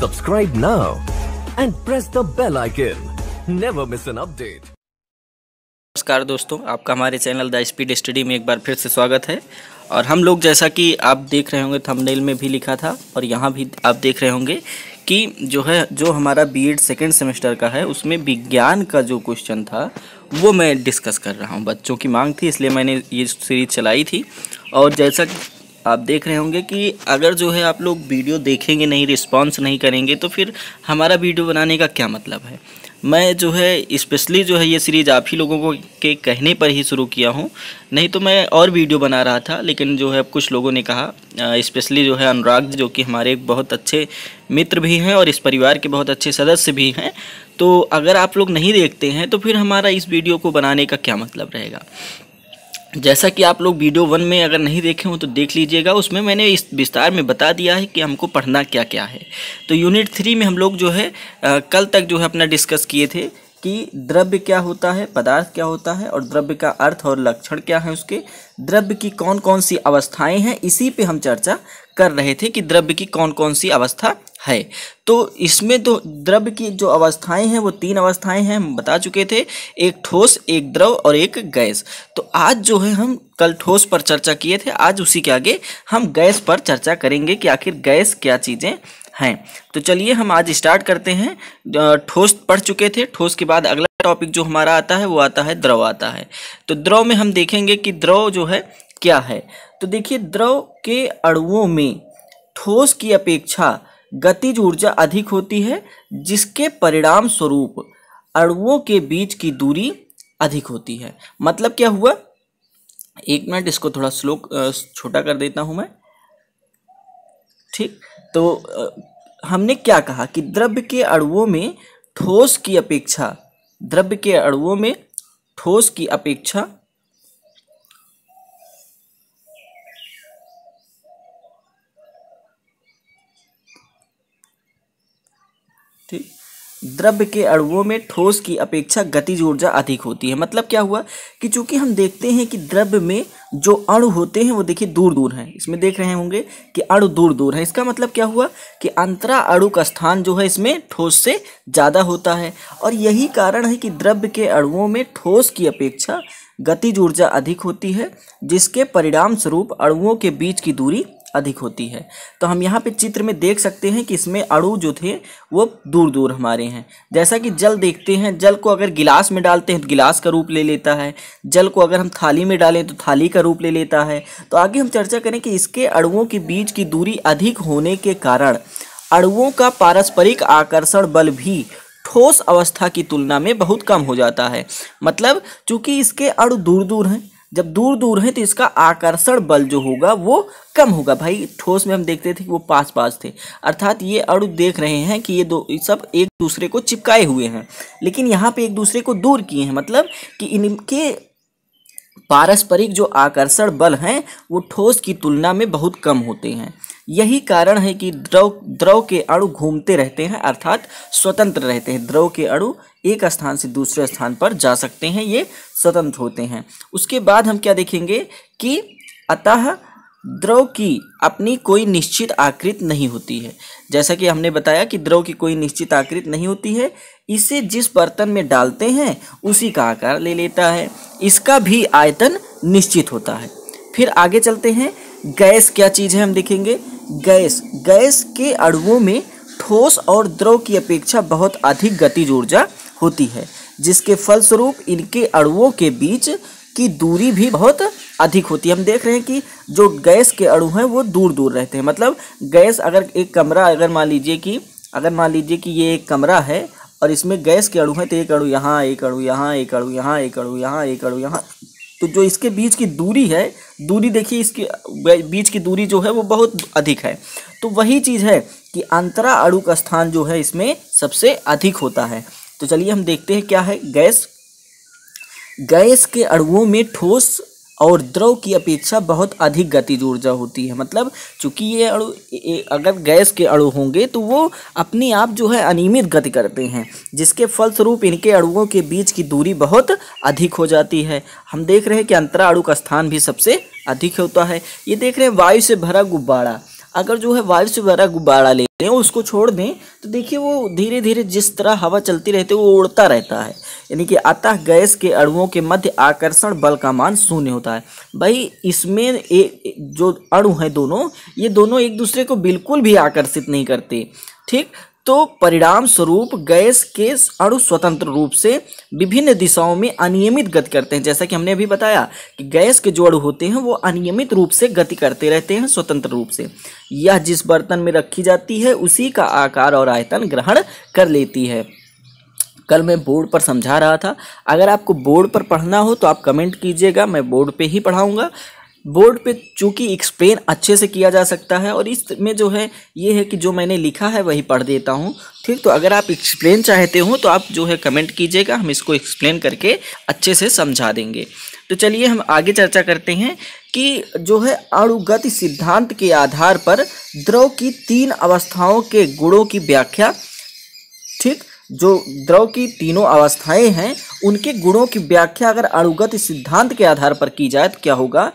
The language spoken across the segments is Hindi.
Subscribe now and press the bell icon. Never miss an update. नमस्कार दोस्तों आपका हमारे चैनल द स्पीड स्टडी में एक बार फिर से स्वागत है और हम लोग जैसा कि आप देख रहे होंगे थंबनेल में भी लिखा था और यहाँ भी आप देख रहे होंगे कि जो है जो हमारा बी एड सेकेंड सेमेस्टर का है उसमें विज्ञान का जो क्वेश्चन था वो मैं डिस्कस कर रहा हूँ बच्चों की मांग थी इसलिए मैंने ये सीरीज चलाई थी और जैसा आप देख रहे होंगे कि अगर जो है आप लोग वीडियो देखेंगे नहीं रिस्पॉन्स नहीं करेंगे तो फिर हमारा वीडियो बनाने का क्या मतलब है मैं जो है स्पेशली जो है ये सीरीज़ आप ही लोगों को के कहने पर ही शुरू किया हूँ नहीं तो मैं और वीडियो बना रहा था लेकिन जो है कुछ लोगों ने कहा स्पेशली जो है अनुराग जो कि हमारे बहुत अच्छे मित्र भी हैं और इस परिवार के बहुत अच्छे सदस्य भी हैं तो अगर आप लोग नहीं देखते हैं तो फिर हमारा इस वीडियो को बनाने का क्या मतलब रहेगा जैसा कि आप लोग वीडियो वन में अगर नहीं देखे हों तो देख लीजिएगा उसमें मैंने इस विस्तार में बता दिया है कि हमको पढ़ना क्या क्या है तो यूनिट थ्री में हम लोग जो है आ, कल तक जो है अपना डिस्कस किए थे कि द्रव्य क्या होता है पदार्थ क्या होता है और द्रव्य का अर्थ और लक्षण क्या है उसके द्रव्य की कौन कौन सी अवस्थाएं हैं इसी पे हम चर्चा कर रहे थे कि द्रव्य की कौन कौन सी अवस्था है तो इसमें तो द्रव्य की जो अवस्थाएं हैं वो तीन अवस्थाएं हैं हम बता चुके थे एक ठोस एक द्रव और एक गैस तो आज जो है हम कल ठोस पर चर्चा किए थे आज उसी के आगे हम गैस पर चर्चा करेंगे कि आखिर गैस क्या चीज़ें हैं तो चलिए हम आज स्टार्ट करते हैं ठोस पढ़ चुके थे ठोस के बाद अगला टॉपिक जो हमारा आता है वो आता है द्रव आता है तो द्रव में हम देखेंगे कि द्रव जो है क्या है तो देखिए द्रव के अणुओं में ठोस की अपेक्षा गतिज ऊर्जा अधिक होती है जिसके परिणाम स्वरूप अणुओं के बीच की दूरी अधिक होती है मतलब क्या हुआ एक मिनट इसको थोड़ा स्लो छोटा कर देता हूं मैं ठीक तो हमने क्या कहा कि द्रव्य के अणुओं में ठोस की अपेक्षा द्रव्य के अणुओं में ठोस की अपेक्षा ठीक द्रव्य के अणुओं में ठोस की अपेक्षा गतिज ऊर्जा अधिक होती है मतलब क्या हुआ कि चूंकि हम देखते हैं कि द्रव्य में जो अणु होते हैं वो देखिए दूर दूर हैं इसमें देख रहे होंगे कि अणु दूर दूर है इसका मतलब क्या हुआ कि अंतरा अणु का स्थान जो है इसमें ठोस से ज़्यादा होता है और यही कारण है कि द्रव्य के अणुओं में ठोस की अपेक्षा गतिज ऊर्जा अधिक होती है जिसके परिणाम स्वरूप अणुओं के बीच की दूरी अधिक होती है तो हम यहाँ पे चित्र में देख सकते हैं कि इसमें अड़ु जो थे वो दूर दूर हमारे हैं जैसा कि जल देखते हैं जल को अगर गिलास में डालते हैं तो गिलास का रूप ले लेता है जल को अगर हम थाली में डालें तो थाली का रूप ले लेता है तो आगे हम चर्चा करें कि इसके अड़ुओं के बीच की दूरी अधिक होने के कारण अड़ुओं का पारस्परिक आकर्षण बल भी ठोस अवस्था की तुलना में बहुत कम हो जाता है मतलब चूंकि इसके अड़ु दूर दूर हैं जब दूर दूर है तो इसका आकर्षण बल जो होगा वो कम होगा भाई ठोस में हम देखते थे कि वो पास पास थे अर्थात ये अड़ देख रहे हैं कि ये दो ये सब एक दूसरे को चिपकाए हुए हैं लेकिन यहाँ पे एक दूसरे को दूर किए हैं मतलब कि इनके पारस्परिक जो आकर्षण बल हैं वो ठोस की तुलना में बहुत कम होते हैं यही कारण है कि द्रव द्रव के अणु घूमते रहते हैं अर्थात स्वतंत्र रहते हैं द्रव के अणु एक स्थान से दूसरे स्थान पर जा सकते हैं ये स्वतंत्र होते हैं उसके बाद हम क्या देखेंगे कि अतः द्रव की अपनी कोई निश्चित आकृति नहीं होती है जैसा कि हमने बताया कि द्रव की कोई निश्चित आकृति नहीं होती है इसे जिस बर्तन में डालते हैं उसी का आकार ले लेता है इसका भी आयतन निश्चित होता है फिर आगे चलते हैं गैस क्या चीज़ है हम देखेंगे गैस गैस के अड़ुओं में ठोस और द्रव की अपेक्षा बहुत अधिक गतिज ऊर्जा होती है जिसके फलस्वरूप इनके अड़ुओं के बीच की दूरी भी बहुत अधिक होती है हम देख रहे हैं कि जो गैस के अड़ु हैं वो दूर दूर रहते हैं मतलब गैस अगर एक कमरा अगर मान लीजिए कि अगर मान लीजिए कि ये एक कमरा है और इसमें गैस के अणु हैं तो एक अणु यहाँ एक अणु यहाँ एक अणु यहाँ एक अणु यहाँ एक अणु यहाँ तो जो इसके बीच की दूरी है दूरी देखिए इसकी बीच की दूरी जो है वो बहुत अधिक है तो वही चीज़ है कि अंतरा अणु का स्थान जो है इसमें सबसे अधिक होता है तो चलिए हम देखते हैं क्या है गैस गैस के अणुओं में ठोस और द्रव की अपेक्षा बहुत अधिक गतिज ऊर्जा होती है मतलब चूंकि ये अणु अगर गैस के अणु होंगे तो वो अपने आप जो है अनियमित गति करते हैं जिसके फलस्वरूप इनके अणुओं के बीच की दूरी बहुत अधिक हो जाती है हम देख रहे हैं कि अंतरा अणु का स्थान भी सबसे अधिक होता है ये देख रहे हैं वायु से भरा गुब्बारा अगर जो है से वगैरह गुब्बारा ले लें हैं उसको छोड़ दें तो देखिए वो धीरे धीरे जिस तरह हवा चलती रहती है वो उड़ता रहता है यानी कि अतः गैस के अणुओं के मध्य आकर्षण बल का मान शून्य होता है भाई इसमें एक जो अणु हैं दोनों ये दोनों एक दूसरे को बिल्कुल भी आकर्षित नहीं करते ठीक तो परिणाम स्वरूप गैस के अणु स्वतंत्र रूप से विभिन्न दिशाओं में अनियमित गति करते हैं जैसा कि हमने अभी बताया कि गैस के जो अणु होते हैं वो अनियमित रूप से गति करते रहते हैं स्वतंत्र रूप से यह जिस बर्तन में रखी जाती है उसी का आकार और आयतन ग्रहण कर लेती है कल मैं बोर्ड पर समझा रहा था अगर आपको बोर्ड पर पढ़ना हो तो आप कमेंट कीजिएगा मैं बोर्ड पर ही पढ़ाऊँगा बोर्ड पे चूंकि एक्सप्लेन अच्छे से किया जा सकता है और इसमें जो है ये है कि जो मैंने लिखा है वही पढ़ देता हूँ ठीक तो अगर आप एक्सप्लेन चाहते हो तो आप जो है कमेंट कीजिएगा हम इसको एक्सप्लेन करके अच्छे से समझा देंगे तो चलिए हम आगे चर्चा करते हैं कि जो है अणुगति सिद्धांत के आधार पर द्रव की तीन अवस्थाओं के गुणों की व्याख्या ठीक जो द्रव की तीनों अवस्थाएं हैं उनके गुणों की व्याख्या अगर अणुगत सिद्धांत के आधार पर की जाए तो क्या होगा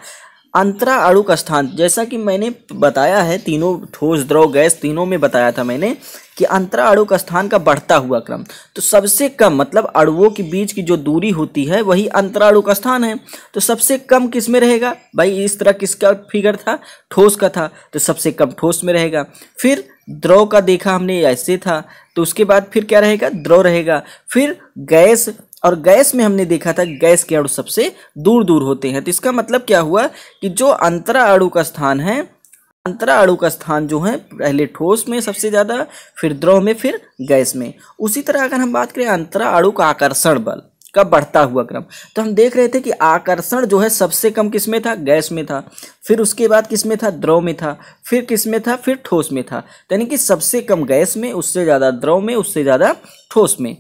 अंतरा का स्थान जैसा कि मैंने बताया है तीनों ठोस द्रव गैस तीनों में बताया था मैंने कि अंतरा का स्थान का बढ़ता हुआ क्रम तो सबसे कम मतलब अणुओं के बीच की जो दूरी होती है वही अंतरा का स्थान है तो सबसे कम किस में रहेगा भाई इस तरह किसका फिगर था ठोस का था तो सबसे कम ठोस में रहेगा फिर द्रव का देखा हमने ऐसे था तो उसके बाद फिर क्या रहेगा द्रव रहेगा फिर गैस और गैस में हमने देखा था गैस के अणु सबसे दूर दूर होते हैं तो इसका मतलब क्या हुआ कि जो अंतरा अणु का स्थान है अंतरा अणु का स्थान जो है पहले ठोस में सबसे ज़्यादा फिर द्रव में फिर गैस में उसी तरह अगर हम बात करें अंतरा अणु का आकर्षण बल का बढ़ता हुआ क्रम तो हम देख रहे थे कि आकर्षण जो है सबसे कम किस में था गैस में था फिर उसके बाद किस में था द्रव में था फिर किस में था फिर ठोस में था तो यानी कि सबसे कम गैस में उससे ज़्यादा द्रव में उससे ज़्यादा ठोस में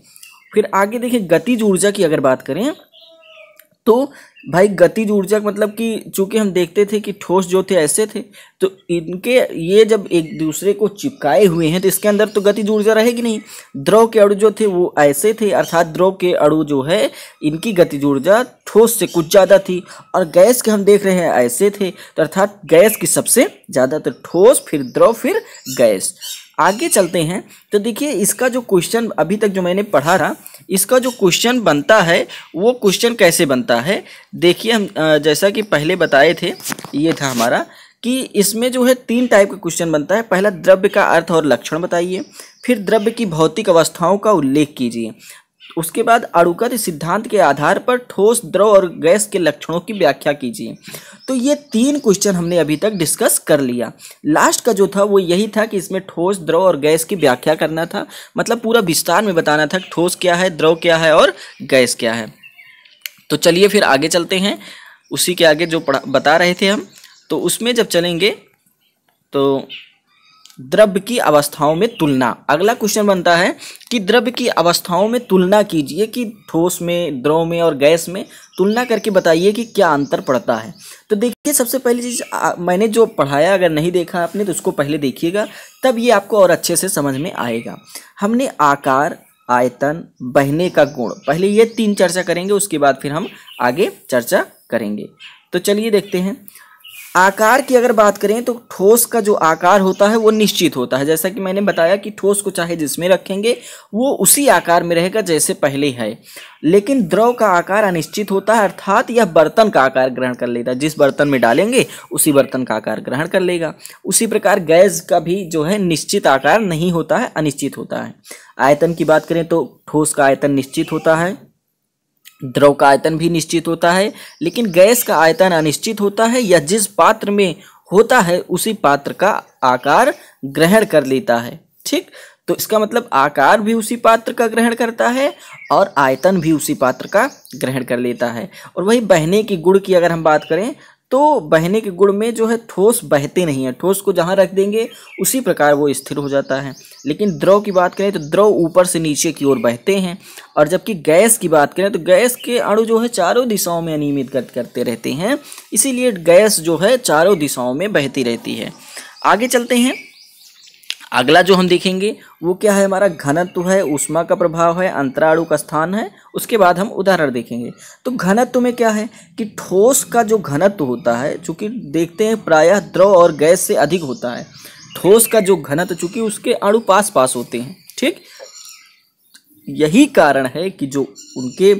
फिर आगे देखिए गतिज ऊर्जा की अगर बात करें तो भाई गतिज ऊर्जा मतलब कि चूंकि हम देखते थे कि ठोस जो थे ऐसे थे तो इनके ये जब एक दूसरे को चिपकाए हुए हैं तो इसके अंदर तो गतिज ऊर्जा रहेगी नहीं द्रव के अड़ु जो थे वो ऐसे थे अर्थात द्रव के अड़ु जो है इनकी गतिज ऊर्जा ठोस से कुछ ज़्यादा थी और गैस के हम देख रहे हैं ऐसे थे तो अर्थात गैस की सबसे ज़्यादा तो ठोस फिर द्रव फिर गैस आगे चलते हैं तो देखिए इसका जो क्वेश्चन अभी तक जो मैंने पढ़ा रहा इसका जो क्वेश्चन बनता है वो क्वेश्चन कैसे बनता है देखिए हम जैसा कि पहले बताए थे ये था हमारा कि इसमें जो है तीन टाइप का क्वेश्चन बनता है पहला द्रव्य का अर्थ और लक्षण बताइए फिर द्रव्य की भौतिक अवस्थाओं का उल्लेख कीजिए उसके बाद अड़ुगत सिद्धांत के आधार पर ठोस द्रव और गैस के लक्षणों की व्याख्या कीजिए तो ये तीन क्वेश्चन हमने अभी तक डिस्कस कर लिया लास्ट का जो था वो यही था कि इसमें ठोस द्रव और गैस की व्याख्या करना था मतलब पूरा विस्तार में बताना था ठोस क्या है द्रव क्या है और गैस क्या है तो चलिए फिर आगे चलते हैं उसी के आगे जो बता रहे थे हम तो उसमें जब चलेंगे तो द्रव्य की अवस्थाओं में तुलना अगला क्वेश्चन बनता है कि द्रव्य की अवस्थाओं में तुलना कीजिए कि ठोस में द्रव में और गैस में तुलना करके बताइए कि क्या अंतर पड़ता है तो देखिए सबसे पहली चीज़ मैंने जो पढ़ाया अगर नहीं देखा आपने तो उसको पहले देखिएगा तब ये आपको और अच्छे से समझ में आएगा हमने आकार आयतन बहने का गुण पहले ये तीन चर्चा करेंगे उसके बाद फिर हम आगे चर्चा करेंगे तो चलिए देखते हैं आकार की अगर बात करें तो ठोस का जो आकार होता है वो निश्चित होता है जैसा कि मैंने बताया कि ठोस को चाहे जिसमें रखेंगे वो उसी आकार में रहेगा जैसे पहले है लेकिन द्रव का आकार अनिश्चित होता है अर्थात यह बर्तन का आकार ग्रहण कर लेता है जिस बर्तन में डालेंगे उसी बर्तन का आकार ग्रहण कर लेगा उसी प्रकार गैस का भी जो है निश्चित आकार नहीं होता है अनिश्चित होता है आयतन की बात करें तो ठोस का आयतन निश्चित होता है द्रव का आयतन भी निश्चित होता है लेकिन गैस का आयतन अनिश्चित होता है या जिस पात्र में होता है उसी पात्र का आकार ग्रहण कर लेता है ठीक तो इसका मतलब आकार भी उसी पात्र का ग्रहण करता है और आयतन भी उसी पात्र का ग्रहण कर लेता है और वही बहने की गुड़ की अगर हम बात करें तो बहने के गुण में जो है ठोस बहते नहीं है ठोस को जहाँ रख देंगे उसी प्रकार वो स्थिर हो जाता है लेकिन द्रव की बात करें तो द्रव ऊपर से नीचे की ओर बहते हैं और जबकि गैस की बात करें तो गैस के अणु जो है चारों दिशाओं में अनियमित करते रहते हैं इसीलिए गैस जो है चारों दिशाओं में बहती रहती है आगे चलते हैं अगला जो हम देखेंगे वो क्या है हमारा घनत्व है उष्मा का प्रभाव है अंतराणु का स्थान है उसके बाद हम उदाहरण देखेंगे तो घनत्व में क्या है कि ठोस का जो घनत्व होता है चूँकि देखते हैं प्रायः द्रव और गैस से अधिक होता है ठोस का जो घनत्व चूँकि उसके अणु पास पास होते हैं ठीक यही कारण है कि जो उनके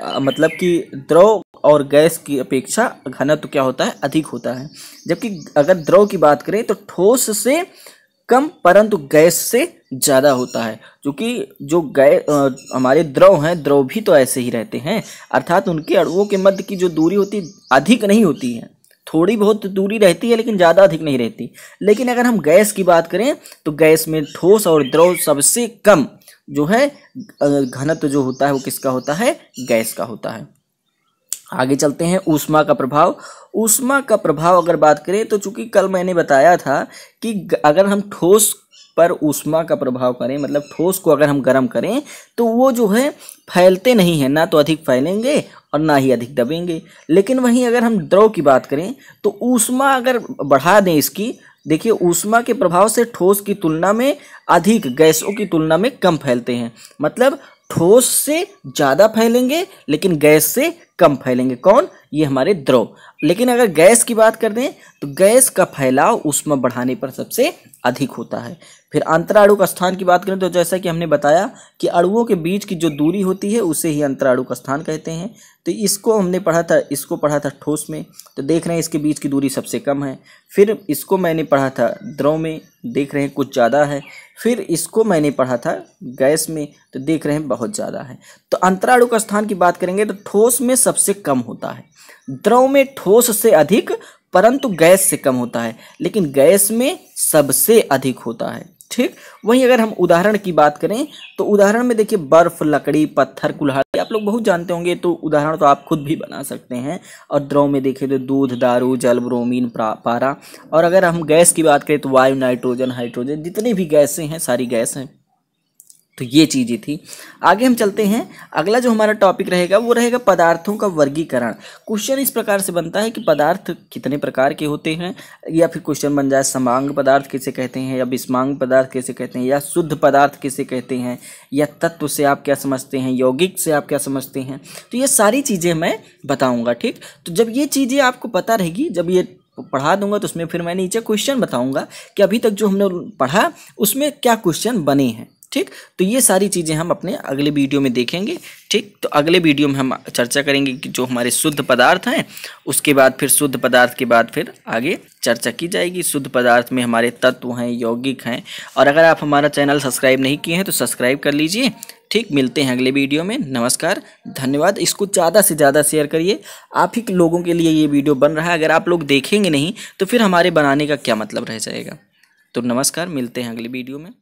आ, मतलब कि द्रव और गैस की अपेक्षा घनत्व क्या होता है अधिक होता है जबकि अगर द्रव की बात करें तो ठोस से कम परंतु गैस से ज़्यादा होता है क्योंकि जो गै हमारे द्रव हैं द्रव भी तो ऐसे ही रहते हैं अर्थात उनके अणुओं के मध्य की जो दूरी होती अधिक नहीं होती है थोड़ी बहुत दूरी रहती है लेकिन ज़्यादा अधिक नहीं रहती लेकिन अगर हम गैस की बात करें तो गैस में ठोस और द्रव सबसे कम जो है घनत्व जो होता है वो किसका होता है गैस का होता है आगे चलते हैं ऊष्मा का प्रभाव ऊष्मा का प्रभाव अगर बात करें तो चूंकि कल मैंने बताया था कि अगर हम ठोस पर ऊष्मा का प्रभाव करें मतलब ठोस को अगर हम गर्म करें तो वो जो है फैलते नहीं हैं ना तो अधिक फैलेंगे और ना ही अधिक दबेंगे लेकिन वहीं अगर हम द्रव की बात करें तो ऊष्मा अगर बढ़ा दें इसकी देखिए ऊष्मा के प्रभाव से ठोस की तुलना में अधिक गैसों की तुलना में कम फैलते हैं मतलब ठोस से ज़्यादा फैलेंगे लेकिन गैस से कम फैलेंगे कौन ये हमारे द्रव लेकिन अगर गैस की बात कर दें तो गैस का फैलाव उष्मा बढ़ाने पर सबसे अधिक होता है फिर अंतराणु का स्थान की बात करें तो जैसा कि हमने बताया कि अणुओं के बीच की जो दूरी होती है उसे ही अंतराणु का स्थान कहते हैं तो इसको हमने पढ़ा था इसको पढ़ा था ठोस में तो देख रहे हैं इसके बीच की दूरी सबसे कम है फिर इसको मैंने पढ़ा था द्रव में देख रहे हैं कुछ ज़्यादा है फिर इसको मैंने पढ़ा था गैस में तो देख रहे हैं बहुत ज़्यादा है तो का स्थान की बात करेंगे तो ठोस में सबसे कम होता है द्रव में ठोस से अधिक परंतु गैस से कम होता है लेकिन गैस में सबसे अधिक होता है ठीक वहीं अगर हम उदाहरण की बात करें तो उदाहरण में देखिए बर्फ लकड़ी पत्थर कुल्हाड़ी आप लोग बहुत जानते होंगे तो उदाहरण तो आप खुद भी बना सकते हैं और द्रव में देखें तो दूध दारू जल ब्रोमीन पारा और अगर हम गैस की बात करें तो वायु नाइट्रोजन हाइड्रोजन जितनी भी गैसें हैं सारी गैस हैं तो ये चीज़ें थी आगे हम चलते हैं अगला जो हमारा टॉपिक रहेगा वो रहेगा पदार्थों का वर्गीकरण क्वेश्चन इस प्रकार से बनता है कि पदार्थ कितने प्रकार के होते हैं या फिर क्वेश्चन बन जाए समांग पदार्थ किसे कहते हैं या विस्मांग पदार्थ किसे कहते हैं या शुद्ध पदार्थ किसे कहते हैं या तत्व से आप क्या समझते हैं यौगिक से आप क्या समझते हैं तो ये सारी चीज़ें मैं बताऊँगा ठीक तो जब ये चीज़ें आपको पता रहेगी जब ये पढ़ा दूंगा तो उसमें फिर मैं नीचे क्वेश्चन बताऊंगा कि अभी तक जो हमने पढ़ा उसमें क्या क्वेश्चन बने हैं ठीक तो ये सारी चीज़ें हम अपने अगले वीडियो में देखेंगे ठीक तो अगले वीडियो में हम चर्चा करेंगे कि जो हमारे शुद्ध पदार्थ हैं उसके बाद फिर शुद्ध पदार्थ के बाद फिर आगे चर्चा की जाएगी शुद्ध पदार्थ में हमारे तत्व हैं यौगिक हैं और अगर आप हमारा चैनल सब्सक्राइब नहीं किए हैं तो सब्सक्राइब कर लीजिए ठीक मिलते हैं अगले वीडियो में नमस्कार धन्यवाद इसको ज़्यादा से ज़्यादा शेयर करिए आप ही लोगों के लिए ये वीडियो बन रहा है अगर आप लोग देखेंगे नहीं तो फिर हमारे बनाने का क्या मतलब रह जाएगा तो नमस्कार मिलते हैं अगले वीडियो में